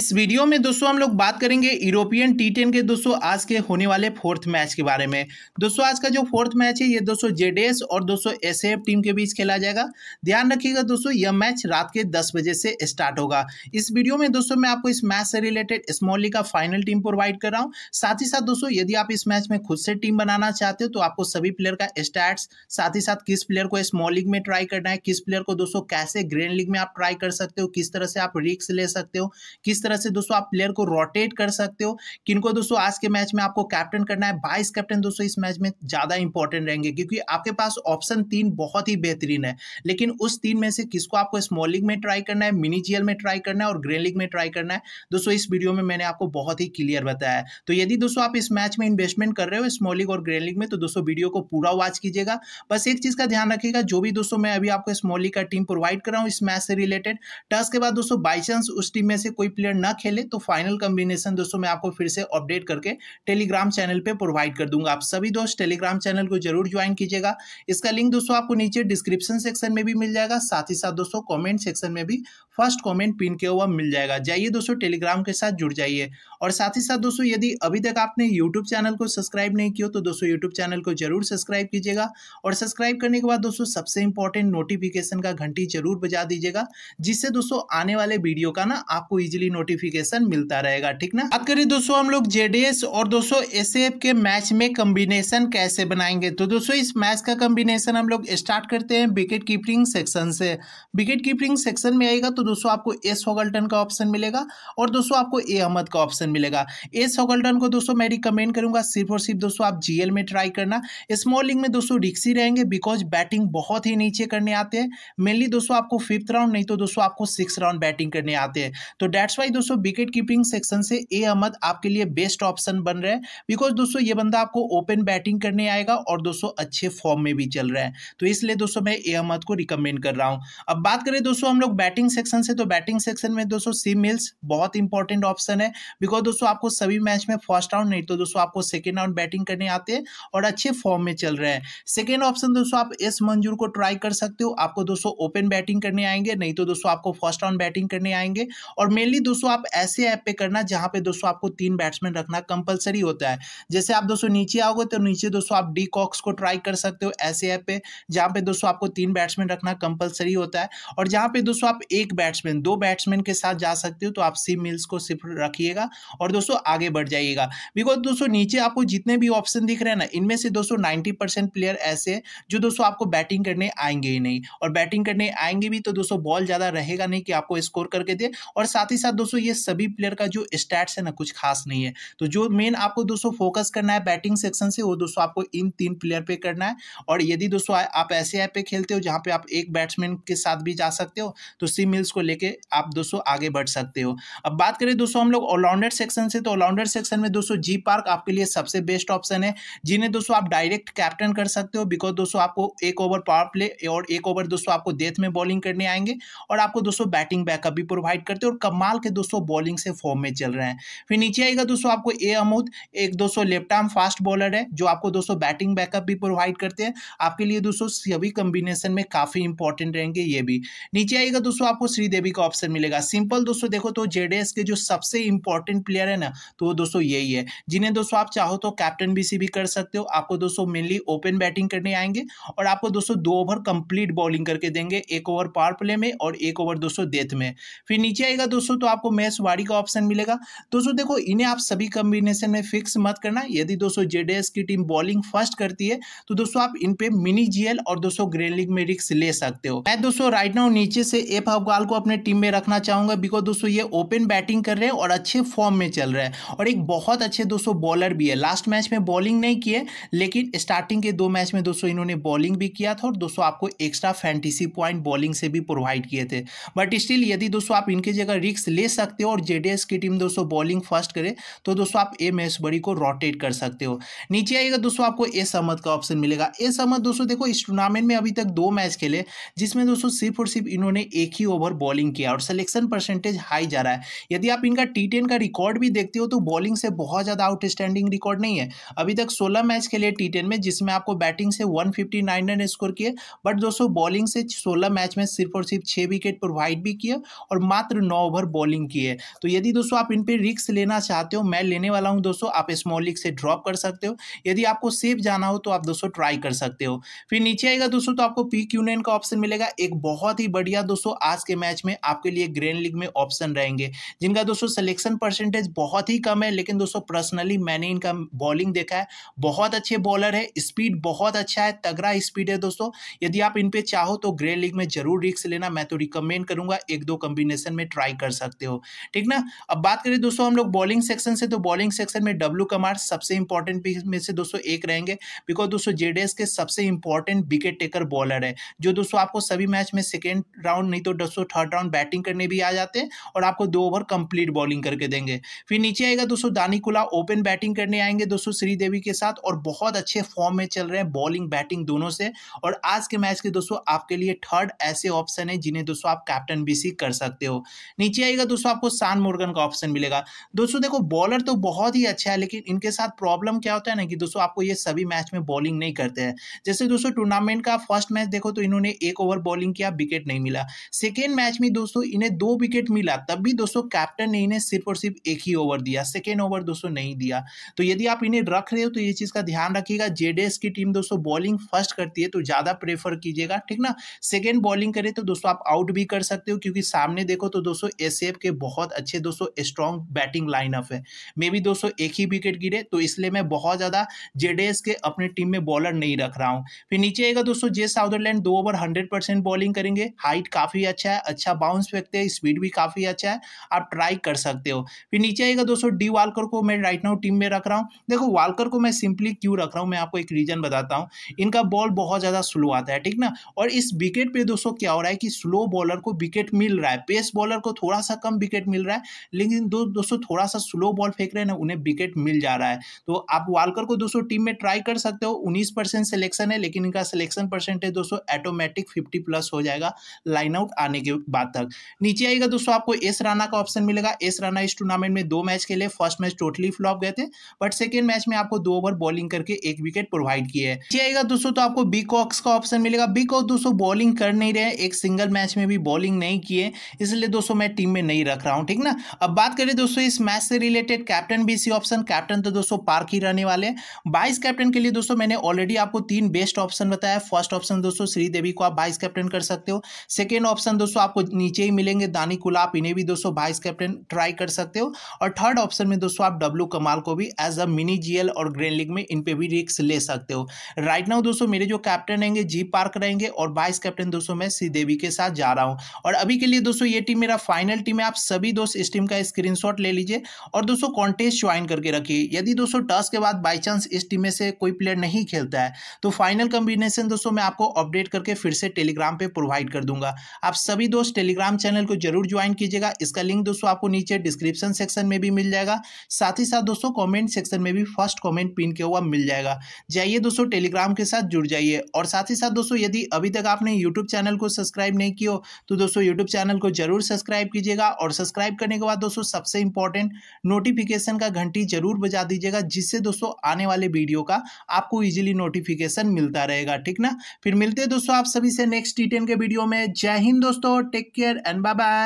इस वीडियो में दोस्तों हम लोग बात करेंगे यूरोपियन टी टेन के दोस्तों आज के होने वाले फोर्थ मैच के बारे में दोस्तों आज का जो फोर्थ मैच है ये दोस्तों जेडीएस और दोस्तों एसएएफ टीम के बीच खेला जाएगा ध्यान रखिएगा दोस्तों यह मैच रात के 10 बजे से स्टार्ट होगा इस वीडियो में दोस्तों मैं आपको इस मैच से रिलेटेड स्मॉल लीग का फाइनल टीम प्रोवाइड कर रहा हूँ साथ ही साथ दोस्तों यदि आप इस मैच में खुद से टीम बनाना चाहते हो तो आपको सभी प्लेयर का स्टैट्स साथ ही साथ किस प्लेयर को स्मॉल लीग में ट्राई करना है किस प्लेयर को दोस्तों कैसे ग्रैंड लीग में आप ट्राई कर सकते हो किस तरह से आप रिक्स ले सकते हो किस तरह से दोस्तों आप प्लेयर को रोटेट कर सकते हो किनको दोस्तों आज के मैच में आपको कैप्टन करना है वाइस कैप्टन दोस्तों इस मैच में ज़्यादा इंपॉर्टेंट रहेंगे क्योंकि आपके पास ऑप्शन तीन बहुत ही बेहतरीन है लेकिन उस तीन में से किसको आपको स्मॉल लीग में ट्राई करना है मिनी जीएल में ट्राई करना है और ग्रेन लीग में ट्राई करना है दोस्तों इस वीडियो में मैंने आपको बहुत ही क्लियर बताया है तो यदि दोस्तों आप इस मैच में इन्वेस्टमेंट कर रहे हो स्मॉल लीग और ग्रेन लीग में तो दोस्तों वीडियो को पूरा वॉच कीजिएगा बस एक चीज़ का ध्यान रखिएगा जो भी दोस्तों मैं अभी आपको स्मॉल लीग का टीम प्रोवाइड कर रहा हूँ इस मैच से रिलेटेड टस के बाद दोस्तों बाई चांस उस टीम में से कोई प्लेयर ना खेले तो फाइनल कॉम्बिनेशन दोस्तों मैं आपको फिर से अपडेट करके टेलीग्राम चैनल पे प्रोवाइड कर दूंगा आप सभी दोस्त टेलीग्राम चैनल को जरूर ज्वाइन कीजिएगा इसका लिंक दोस्तों आपको नीचे डिस्क्रिप्शन सेक्शन में भी मिल जाएगा साथ ही साथ दोस्तों कॉमेंट सेक्शन में भी फर्स्ट कॉमेंट पिन किया हुआ मिल जाएगा जाइए दोस्तों टेलीग्राम के साथ जुड़ जाइए और साथ ही साथ दोस्तों यदि अभी तक आपने यूट्यूब चैनल को सब्सक्राइब नहीं किया तो दोस्तों यूट्यूब चैनल को जरूर सब्सक्राइब कीजिएगा और सब्सक्राइब करने के बाद दोस्तों सबसे इंपॉर्टेंट नोटिफिकेशन का घंटी जरूर बजा दीजिएगा जिससे दोस्तों आने वाले वीडियो का ना आपको इजिली नोटिस नोटिफिकेशन मिलता रहेगा ठीक ना बात करिए दोस्तों हम लोग जेडीएस और दोस्तों एस के मैच में कम्बिनेशन कैसे बनाएंगे तो दोस्तों इस मैच का कम्बिनेशन हम लोग स्टार्ट करते हैं विकेट कीपिंग सेक्शन से विकेट कीपिंग सेक्शन में आएगा तो दोस्तों आपको एस होगल्टन का ऑप्शन मिलेगा और दोस्तों आपको ए अहमद का ऑप्शन मिलेगा एस होगल्टन को दोस्तों मैं रिकमेंड करूंगा सिर्फ और सिर्फ दोस्तों आप जीएल में ट्राई करना स्मॉलिंग में दोस्तों रिक्सी रहेंगे बिकॉज बैटिंग बहुत ही नीचे करने आते हैं मेनली दोस्तों आपको फिफ्थ राउंड नहीं तो दोस्तों आपको सिक्स राउंड बैटिंग करने आते हैं तो डेट्स वाई दोस्तों विकेट कीपिंग सेक्शन से ए अहमद आपके लिए बेस्ट ऑप्शन बन रहे हैं बिकॉज दोस्तों ये बंदा आपको ओपन बैटिंग करने आएगा और दोस्तों अच्छे फॉर्म में भी चल रहा है तो इसलिए दोस्तों मैं ए अहमद को रिकमेंड कर रहा हूँ अब बात करें दोस्तों हम लोग बैटिंग सेक्शन से तो बैटिंग सेक्शन में दोस्तों सी मिल्स बहुत इंपॉर्टेंट ऑप्शन है बिकॉज दोस्तों आपको सभी मैच में फर्स्ट राउंड नहीं तो दोस्तों आपको सेकेंड राउंड बैटिंग करने आते हैं और अच्छे फॉर्म में चल रहे हैं सेकेंड ऑप्शन दोस्तों आप एस मंजूर को ट्राई कर सकते हो आपको दोस्तों ओपन बैटिंग करने आएंगे नहीं तो दोस्तों आपको फर्स्ट राउंड बैटिंग करने आएंगे और मेनली दोस्तों दोस्तों आप ऐसे ऐप पे करना जहाँ पे दोस्तों आपको तीन बैट्समैन रखना कंपलसरी होता है जैसे आप दोस्तों नीचे आओगे तो नीचे दोस्तों आप डी कॉक्स को ट्राई कर सकते हो ऐसे ऐप पे जहाँ पे दोस्तों आपको तीन बैट्समैन रखना कंपलसरी होता है और जहाँ पे दोस्तों आप एक बैट्समैन दो बैट्समैन के साथ जा सकते हो तो आप सी मिल्स को सिर्फ रखिएगा और दोस्तों आगे बढ़ जाइएगा बिकॉज दोस्तों नीचे आपको जितने भी ऑप्शन दिख रहे हैं ना इनमें से दोस्तों नाइन्टी प्लेयर ऐसे हैं जो दोस्तों आपको बैटिंग करने आएंगे ही नहीं और बैटिंग करने आएंगे भी तो दोस्तों बॉल ज़्यादा रहेगा नहीं कि आपको स्कोर करके दे और साथ ही साथ दोस्तों ये सभी प्लेयर का जो स्टैट्स है ना कुछ खास नहीं है तो जो मेन आपको दोस्तों फोकस करना है बैटिंग सेक्शन से वो दोस्तों आपको इन तीन प्लेयर पे करना है और यदि दोस्तों आप ऐसे ऐप पे खेलते हो जहाँ पे आप एक बैट्समैन के साथ भी जा सकते हो तो सी मिल्स को लेके आप दोस्तों आगे बढ़ सकते हो अब बात करें दोस्तों हम लोग ऑलराउंडर सेक्शन से तो ऑलराउंडर सेक्शन में दोस्तों जी पार्क आपके लिए सबसे बेस्ट ऑप्शन है जिन्हें दोस्तों आप डायरेक्ट कैप्टन कर सकते हो बिकॉज दोस्तों आपको एक ओवर पावर प्ले और एक ओवर दोस्तों आपको डेथ में बॉलिंग करने आएंगे और आपको दोस्तों बैटिंग बैकअप भी प्रोवाइड करते हैं और कमाल के दोस्तों बॉलिंग से फॉर्म में चल रहे हैं फिर नीचे आएगा दोस्तों आपको ए अमूद एक दोस्तों लेफ्ट आर्म फास्ट बॉलर है जो आपको दोस्तों बैटिंग बैकअप भी प्रोवाइड करते हैं आपके लिए दोस्तों सभी कम्बिनेशन में काफ़ी इंपॉर्टेंट रहेंगे ये भी नीचे आएगा दोस्तों आपको श्रीदेवी का ऑप्शन मिलेगा सिंपल दोस्तों देखो तो जेडीएस के जो सबसे इंपॉर्टेंट प्लेयर है ना तो वो दोस्तों यही है जिन्हें दोस्तों आप चाहो तो कैप्टन बी सी भी कर सकते हो आपको दोस्तों मेनली ओपन बैटिंग करने आएंगे और आपको दोस्तों दो ओवर कंप्लीट बॉलिंग करके देंगे एक ओवर पावर प्ले में और एक ओवर दोस्तों डेथ में फिर नीचे आएगा दोस्तों तो आपको आपको वाड़ी का ऑप्शन मिलेगा दोस्तों देखो इन्हें आप सभी कॉम्बिनेशन में फिक्स मत करना यदि दोस्तों जेडीएस की टीम बॉलिंग फर्स्ट करती है तो दोस्तों आप इन पे मिनी जीएल और दोस्तों ग्रेन लीग में रिक्स ले सकते हो मैं दोस्तों राइट नाउ नीचे से एफ अफगाल को अपने टीम में रखना चाहूंगा बिकॉज दोस्तों ये ओपन बैटिंग कर रहे हैं और अच्छे फॉर्म में चल रहे हैं और एक बहुत अच्छे दोस्तों बॉलर भी है लास्ट मैच में बॉलिंग नहीं किए लेकिन स्टार्टिंग के दो मैच में दोस्तों इन्होंने बॉलिंग भी किया था और दोस्तों आपको एक्स्ट्रा फैंटेसी पॉइंट बॉलिंग से भी प्रोवाइड किए थे बट स्टिल यदि दोस्तों आप इनके जगह रिक्स ले सकते हो और जेडीएस की टीम दोस्तों बॉलिंग फर्स्ट करे तो दोस्तों आप ए महेश बड़ी को रोटेट कर सकते हो नीचे आइएगा दोस्तों आपको ए समद का ऑप्शन मिलेगा ए समद दोस्तों देखो इस टूर्नामेंट में अभी तक दो मैच खेले जिसमें दोस्तों सिर्फ और सिर्फ इन्होंने एक ही ओवर बॉलिंग किया और सिलेक्शन परसेंटेज हाई जा रहा है यदि आप इनका टी टेन का रिकॉर्ड भी देखते हो तो बॉलिंग से बहुत ज़्यादा आउटस्टैंडिंग रिकॉर्ड नहीं है अभी तक सोलह मैच खेले टी टेन में जिसमें आपको बैटिंग से one fifty nine run score किए बट दोस्तों बॉलिंग से सोलह मैच में सिर्फ और सिर्फ छः विकेट प्रोवाइड भी किए और मात्र नौ ओवर बॉलिंग की है तो यदि दोस्तों आप इन पर रिक्स लेना चाहते हो मैं लेने वाला हूँ दोस्तों आप स्मॉल लीग से ड्रॉप कर सकते हो यदि आपको सेफ जाना हो तो आप दोस्तों ट्राई कर सकते हो फिर नीचे आएगा दोस्तों तो आपको पी क्यू का ऑप्शन मिलेगा एक बहुत ही बढ़िया दोस्तों आज के मैच में आपके लिए ग्रैंड लीग में ऑप्शन रहेंगे जिनका दोस्तों सिलेक्शन परसेंटेज बहुत ही कम है लेकिन दोस्तों पर्सनली मैंने इनका बॉलिंग देखा है बहुत अच्छे बॉलर है स्पीड बहुत अच्छा है तगड़ा स्पीड है दोस्तों यदि आप इन पे चाहो तो ग्रे लीग में जरूर रिक्स लेना मैं तो रिकमेंड करूंगा एक दो कॉम्बिनेशन में ट्राई कर सकते हो हो ठीक ना अब बात करें दोस्तों हम लोग बॉलिंग सेक्शन से तो बॉलिंग सेक्शन में डब्ल्यू कमार सबसे इंपॉर्टेंट में से दोस्तों एक रहेंगे बिकॉज दोस्तों जेडेस के सबसे इंपॉर्टेंट विकेट टेकर बॉलर है जो दोस्तों आपको सभी मैच में सेकेंड राउंड नहीं तो दोस्तों थर्ड राउंड बैटिंग करने भी आ जाते हैं और आपको दो ओवर कंप्लीट बॉलिंग करके देंगे फिर नीचे आएगा दोस्तों दानी कुला ओपन बैटिंग करने आएंगे दोस्तों श्रीदेवी के साथ और बहुत अच्छे फॉर्म में चल रहे हैं बॉलिंग बैटिंग दोनों से और आज के मैच के दोस्तों आपके लिए थर्ड ऐसे ऑप्शन है जिन्हें दोस्तों आप कैप्टन भी कर सकते हो नीचे आएगा दोस्तों दोस्तों आपको सान मोर्गन का ऑप्शन मिलेगा दोस्तों देखो बॉलर तो बहुत ही अच्छा है लेकिन इनके साथ प्रॉब्लम क्या होता है ना कि दोस्तों आपको ये सभी मैच में बॉलिंग नहीं करते हैं जैसे दोस्तों टूर्नामेंट का फर्स्ट मैच देखो तो इन्होंने एक ओवर बॉलिंग किया विकेट नहीं मिला सेकेंड मैच में दोस्तों इन्हें दो विकेट मिला तब भी दोस्तों कैप्टन ने इन्हें सिर्फ और सिर्फ एक ही ओवर दिया सेकेंड ओवर दोस्तों नहीं दिया तो यदि आप इन्हें रख रहे हो तो ये चीज़ का ध्यान रखिएगा जेडेस की टीम दोस्तों बॉलिंग फर्स्ट करती है तो ज़्यादा प्रेफर कीजिएगा ठीक ना सेकेंड बॉलिंग करे तो दोस्तों आप आउट भी कर सकते हो क्योंकि सामने देखो तो दोस्तों एस के बहुत अच्छे दोस्तों स्ट्रॉन्ग बैटिंग लाइनअप है मे भी दोस्तों एक ही विकेट गिरे तो इसलिए मैं बहुत ज़्यादा जेडेस के अपने टीम में बॉलर नहीं रख रहा हूँ फिर नीचे आएगा दोस्तों जे साउदरलैंड दो ओवर हंड्रेड बॉलिंग करेंगे हाइट काफ़ी अच्छा है अच्छा बाउंस फेंकते हैं स्पीड भी काफ़ी अच्छा है आप ट्राई कर सकते हो फिर नीचे आएगा दोस्तों डी वालकर को मैं राइट नाउ टीम में रख रहा हूँ देखो वालकर को मैं सिंपली क्यों रख रहा हूँ मैं आपको एक रीज़न बताता हूँ इनका बॉल बहुत ज़्यादा स्लो आता है ठीक ना और इस विकेट पे दोस्तों क्या हो रहा है कि स्लो बॉलर को विकेट मिल रहा है पेस बॉलर को थोड़ा सा कम विकेट मिल रहा है लेकिन दो दोस्तों थोड़ा सा स्लो बॉल फेंक रहे हैं ना उन्हें विकेट मिल जा रहा है तो आप वालकर को दोस्तों टीम में ट्राई कर सकते हो उन्नीस परसेंट सिलेक्शन है लेकिन इनका सिलेक्शन परसेंटेज दोस्तों ऑटोमेटिक फिफ्टी प्लस हो जाएगा लाइन आउट आने के बाद तक नीचे आएगा दोस्तों आपको एस राणा का ऑप्शन मिलेगा एस राणा इस टूर्नामेंट में दो मैच के लिए फर्स्ट मैच टोटली फ्लॉप गए थे बट सेकेंड मैच में आपको दो ओवर बॉलिंग करके एक विकेट प्रोवाइड किया है नीचे आएगा दोस्तों तो आपको बी कॉक्स का ऑप्शन मिलेगा बी कॉक्स दोस्तों बॉलिंग कर नहीं रहे एक सिंगल मैच में भी बॉलिंग नहीं किए इसलिए दोस्तों मैं टीम में नहीं रख रहा हूँ ठीक ना अब बात करें दोस्तों इस मैच से रिलेटेड कैप्टन भी इसी ऑप्शन कैप्टन तो दोस्तों पार्क ही रहने वाले हैं बाईस कैप्टन के लिए दोस्तों मैंने ऑलरेडी आपको तीन बेस्ट ऑप्शन बताया फर्स्ट ऑप्शन दोस्तों श्रीदेवी को आप बाईस कैप्टन कर सकते हो सेकेंड ऑप्शन दोस्तों आपको नीचे ही मिलेंगे दानी कुलाप इन्हें भी दोस्तों बाईस कैप्टन ट्राई कर सकते हो और थर्ड ऑप्शन में दोस्तों आप डब्लू कमाल को भी एज अ मिनी जी और ग्रेन लीग में इन पर भी रिक्स ले सकते हो राइट नाउ दोस्तों मेरे जो कैप्टन रहेंगे जी पार्क रहेंगे और बाईस कैप्टन दोस्तों मैं श्रीदेवी के साथ जा रहा हूँ और अभी के लिए दोस्तों ये टीम मेरा फाइनल टीम है आप सभी दोस्त इस टीम का स्क्रीनशॉट ले लीजिए और दोस्तों कॉन्टेस्ट ज्वाइन करके रखिए यदि दोस्तों टॉस के बाद बाई चांस इस टीम में से कोई प्लेयर नहीं खेलता है तो फाइनल कॉम्बिनेशन दोस्तों मैं आपको अपडेट करके फिर से टेलीग्राम पर प्रोवाइड कर दूंगा आप सभी दोस्त टेलीग्राम चैनल को जरूर ज्वाइन कीजिएगा इसका लिंक दोस्तों आपको नीचे डिस्क्रिप्शन सेक्शन में भी मिल जाएगा साथ ही साथ दोस्तों कॉमेंट सेक्शन में भी फर्स्ट कॉमेंट पिन किया हुआ मिल जाएगा जाइए दोस्तों टेलीग्राम के साथ जुड़ जाइए और साथ ही साथ दोस्तों यदि अभी तक आपने यूट्यूब चैनल को सब्सक्राइब नहीं किया तो दोस्तों यूट्यूब चैनल को जरूर सब्सक्राइब कीजिएगा और और सब्सक्राइब करने के बाद दोस्तों सबसे इंपॉर्टेंट नोटिफिकेशन का घंटी जरूर बजा दीजिएगा जिससे दोस्तों आने वाले वीडियो का आपको इजीली नोटिफिकेशन मिलता रहेगा ठीक ना फिर मिलते हैं दोस्तों आप सभी से नेक्स्ट टी के वीडियो में जय हिंद दोस्तों take care and bye bye